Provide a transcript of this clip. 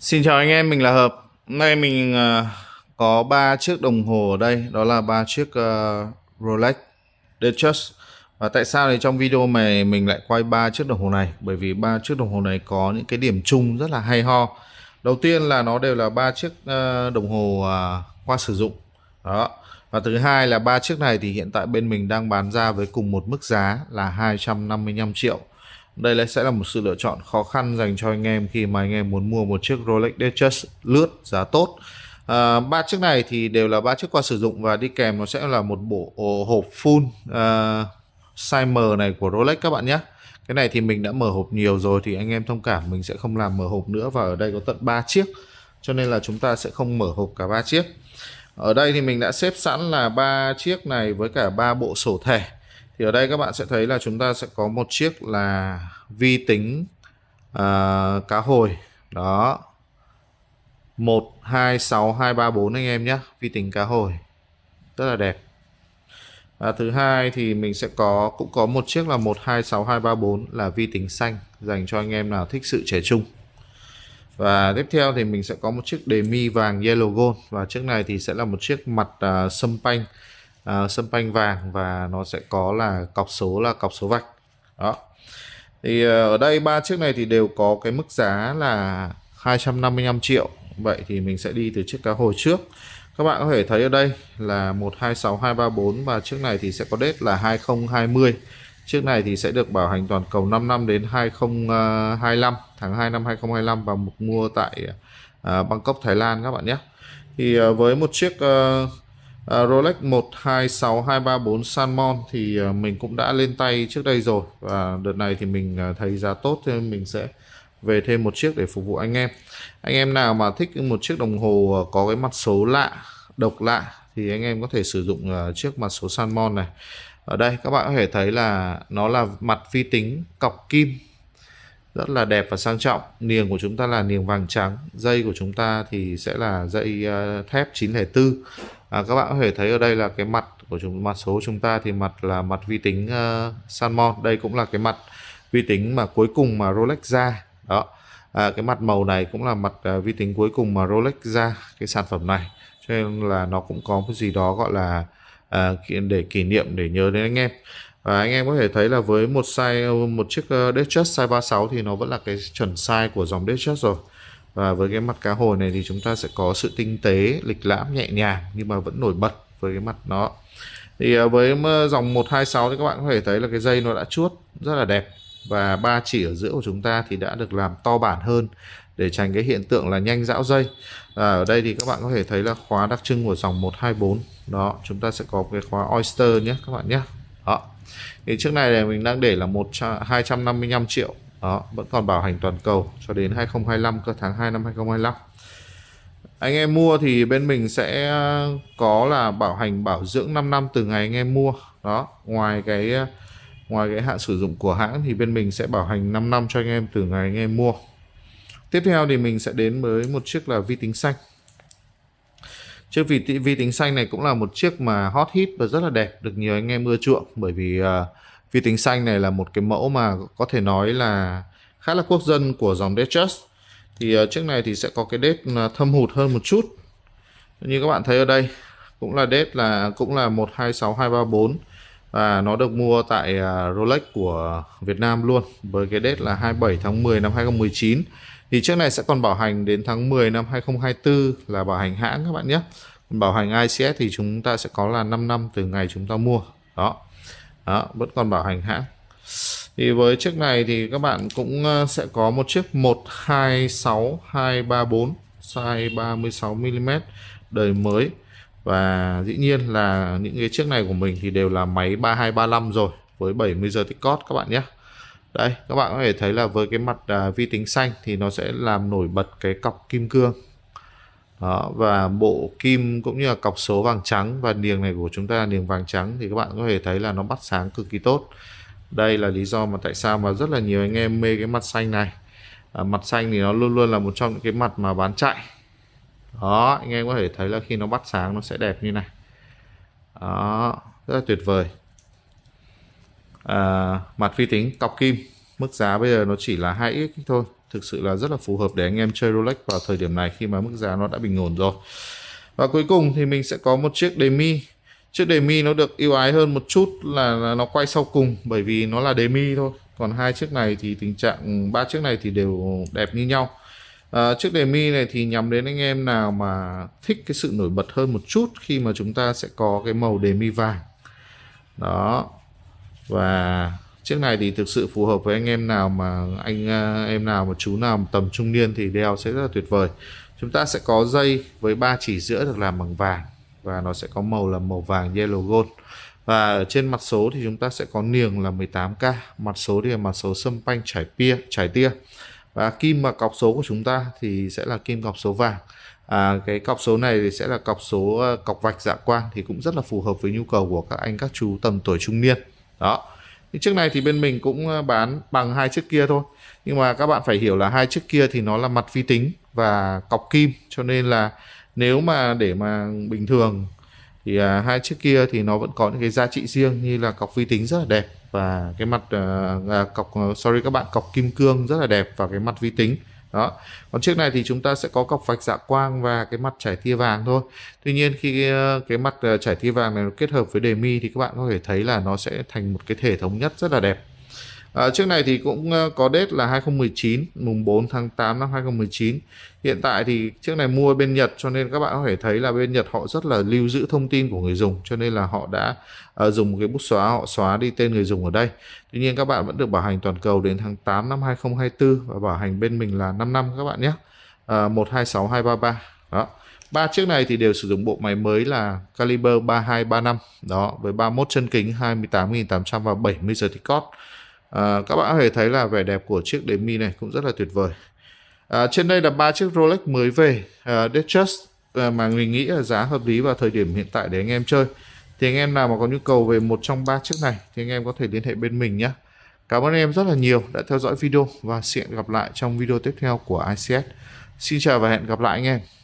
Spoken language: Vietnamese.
Xin chào anh em, mình là Hợp. Hôm nay mình uh, có ba chiếc đồng hồ ở đây, đó là ba chiếc uh, Rolex Datejust. Và tại sao thì trong video này mình lại quay ba chiếc đồng hồ này? Bởi vì ba chiếc đồng hồ này có những cái điểm chung rất là hay ho. Đầu tiên là nó đều là ba chiếc uh, đồng hồ qua sử dụng. Đó. Và thứ hai là ba chiếc này thì hiện tại bên mình đang bán ra với cùng một mức giá là 255 triệu đây sẽ là một sự lựa chọn khó khăn dành cho anh em khi mà anh em muốn mua một chiếc Rolex Datejust lướt giá tốt. À, ba chiếc này thì đều là ba chiếc qua sử dụng và đi kèm nó sẽ là một bộ hộp full à, size M này của Rolex các bạn nhé. Cái này thì mình đã mở hộp nhiều rồi thì anh em thông cảm mình sẽ không làm mở hộp nữa và ở đây có tận 3 chiếc. Cho nên là chúng ta sẽ không mở hộp cả ba chiếc. Ở đây thì mình đã xếp sẵn là ba chiếc này với cả ba bộ sổ thẻ thì ở đây các bạn sẽ thấy là chúng ta sẽ có một chiếc là vi tính uh, cá hồi đó 1 2 6 2 3 4 anh em nhé vi tính cá hồi rất là đẹp và thứ hai thì mình sẽ có cũng có một chiếc là 126234 là vi tính xanh dành cho anh em nào thích sự trẻ trung. Và tiếp theo thì mình sẽ có một chiếc đề mi vàng yellow gold và chiếc này thì sẽ là một chiếc mặt uh, sâm panh À, sâm panh vàng và nó sẽ có là cọc số là cọc số vạch đó thì à, ở đây ba chiếc này thì đều có cái mức giá là 255 triệu vậy thì mình sẽ đi từ chiếc cá hồi trước các bạn có thể thấy ở đây là 126234 và chiếc này thì sẽ có date là 2020 chiếc này thì sẽ được bảo hành toàn cầu 5 năm đến 2025 à, tháng 2 năm 2025 và mua tại Bangkok Thái Lan các bạn nhé thì với một chiếc À, Rolex 126234 Salmon thì à, mình cũng đã lên tay trước đây rồi và đợt này thì mình à, thấy giá tốt thì mình sẽ về thêm một chiếc để phục vụ anh em. Anh em nào mà thích một chiếc đồng hồ à, có cái mặt số lạ, độc lạ thì anh em có thể sử dụng chiếc mặt số Salmon này. Ở đây các bạn có thể thấy là nó là mặt vi tính cọc kim rất là đẹp và sang trọng niềng của chúng ta là niềng vàng trắng dây của chúng ta thì sẽ là dây ờ, thép 904 à, các bạn có thể thấy ở đây là cái mặt của chúng mặt số chúng ta thì mặt là mặt vi tính uh, ờ, salmon đây cũng là cái mặt vi tính mà cuối cùng mà Rolex ra đó à, cái mặt màu này cũng là mặt uh, vi tính cuối cùng mà Rolex ra cái sản phẩm này cho nên là nó cũng có cái gì đó gọi là uh, để kỷ niệm để nhớ đến anh em À, anh em có thể thấy là với một size một chiếc ờ, Datejust size 36 thì nó vẫn là cái chuẩn size của dòng Datejust rồi. Và với cái mặt cá hồi này thì chúng ta sẽ có sự tinh tế, lịch lãm, nhẹ nhàng nhưng mà vẫn nổi bật với cái mặt nó. Thì ờ, với ờ, dòng 126 thì các bạn có thể thấy là cái dây nó đã chuốt rất là đẹp và ba chỉ ở giữa của chúng ta thì đã được làm to bản hơn để tránh cái hiện tượng là nhanh dão dây. À, ở đây thì các bạn có thể thấy là khóa đặc trưng của dòng 124. Đó, chúng ta sẽ có cái khóa Oyster nhé các bạn nhé đó thì trước này thì mình đang để là một 255 triệu đó vẫn còn bảo hành toàn cầu cho đến 2025 cơ tháng 2 năm 2025 anh em mua thì bên mình sẽ có là bảo hành bảo dưỡng 5 năm từ ngày anh em mua đó ngoài cái ngoài cái hạn sử dụng của hãng thì bên mình sẽ bảo hành 5 năm cho anh em từ ngày anh em mua tiếp theo thì mình sẽ đến với một chiếc là vi tính xanh Chiếc vi, vi tính xanh này cũng là một chiếc mà hot hit và rất là đẹp, được nhiều anh em ưa chuộng bởi vì uh, vi tính xanh này là một cái mẫu mà có thể nói là khá là quốc dân của dòng Datejust. Thì uh, chiếc này thì sẽ có cái date à, thâm hụt hơn một chút. Như các bạn thấy ở đây, cũng là date là cũng là 126234 và nó được mua tại uh, Rolex của Việt Nam luôn với cái date là 27 tháng 10 năm 2019 thì chiếc này sẽ còn bảo hành đến tháng 10 năm 2024 là bảo hành hãng các bạn nhé còn bảo hành ICS thì chúng ta sẽ có là 5 năm từ ngày chúng ta mua đó, đó vẫn còn bảo hành hãng thì với chiếc này thì các bạn cũng ờ, sẽ có một chiếc 126234 size 36mm đời mới và dĩ nhiên là những cái chiếc này của mình thì đều là máy 3235 rồi với 70 giờ tích cót các bạn nhé Đấy, các bạn có thể thấy là với cái mặt à, vi tính xanh thì nó sẽ làm nổi bật cái cọc kim cương. Đó, và bộ kim cũng như là cọc số vàng trắng và niềng này của chúng ta là niềng vàng trắng thì các bạn có thể thấy là nó bắt sáng cực kỳ tốt. Đây là lý do mà tại sao mà rất là nhiều anh em mê cái mặt xanh này. À, mặt xanh thì nó luôn luôn là một trong những cái mặt mà bán chạy. Đó, anh em có thể thấy là khi nó bắt sáng nó sẽ đẹp như này. Đó, rất là tuyệt vời à, mặt vi tính cọc kim mức giá bây giờ nó chỉ là 2x thôi thực sự là rất là phù hợp để anh em chơi Rolex vào thời điểm này khi mà mức giá nó đã bình ổn rồi và cuối cùng thì mình sẽ có một chiếc Demi chiếc Demi nó được ưu ái hơn một chút là, là nó quay sau cùng bởi vì nó là Demi thôi còn hai chiếc này thì tình trạng ba chiếc này thì đều đẹp như nhau à, chiếc Demi này thì nhắm đến anh em nào mà thích cái sự nổi bật hơn một chút khi mà chúng ta sẽ có cái màu Demi vàng đó và chiếc này thì thực sự phù hợp với anh em nào mà anh à, em nào mà chú nào mà tầm trung niên thì đeo sẽ rất là tuyệt vời chúng ta sẽ có dây với ba chỉ giữa được làm bằng vàng và nó sẽ có màu là màu vàng yellow gold và ở trên mặt số thì chúng ta sẽ có niềng là 18k mặt số thì là mặt số sâm panh trải pia trải tia và kim và cọc số của chúng ta thì sẽ là kim cọc số vàng à, cái cọc số này thì sẽ là cọc số à, cọc vạch dạ quang thì cũng rất là phù hợp với nhu cầu của các anh các chú tầm tuổi trung niên đó thì chiếc này thì bên mình cũng ờ, bán bằng hai chiếc kia thôi nhưng mà các bạn phải hiểu là hai chiếc kia thì nó là mặt vi tính và cọc kim cho nên là nếu mà để mà bình thường thì à, hai chiếc kia thì nó vẫn có những cái giá trị riêng như là cọc vi tính rất là đẹp và cái mặt ờ, à, cọc ờ, sorry các bạn cọc kim cương rất là đẹp và cái mặt vi tính đó còn trước này thì chúng ta sẽ có cọc vạch dạ quang và cái mặt trải tia vàng thôi tuy nhiên khi cái, ờ, cái mặt ờ, trải tia vàng này nó kết hợp với đề mi thì các bạn có thể thấy là nó sẽ thành một cái thể thống nhất rất là đẹp À, trước này thì cũng ờ, có date là 2019 mùng 4 tháng 8 năm 2019 hiện tại thì chiếc này mua bên Nhật cho nên các bạn có thể thấy là bên Nhật họ rất là lưu giữ thông tin của người dùng cho nên là họ đã uh, dùng cái bút xóa họ xóa đi tên người dùng ở đây tuy nhiên các bạn vẫn được bảo hành toàn cầu đến tháng 8 năm 2024 và bảo hành bên mình là 5 năm các bạn nhé ờ, uh, 126 đó ba chiếc này thì đều sử dụng bộ máy mới là caliber 3235 đó với 31 chân kính 28.800 và 70 giờ thì cót À, các bạn có thể thấy là vẻ đẹp của chiếc đế mi này cũng rất là tuyệt vời. À, trên đây là ba chiếc Rolex mới về à, ờ, Datejust à, mà mình nghĩ là giá hợp lý vào thời điểm hiện tại để anh em chơi. Thì anh em nào mà có nhu cầu về một trong ba chiếc này thì anh em có thể liên hệ bên mình nhé. Cảm ơn anh em rất là nhiều đã theo dõi video và sẽ gặp lại trong video tiếp theo của ICS. Xin chào và hẹn gặp lại anh em.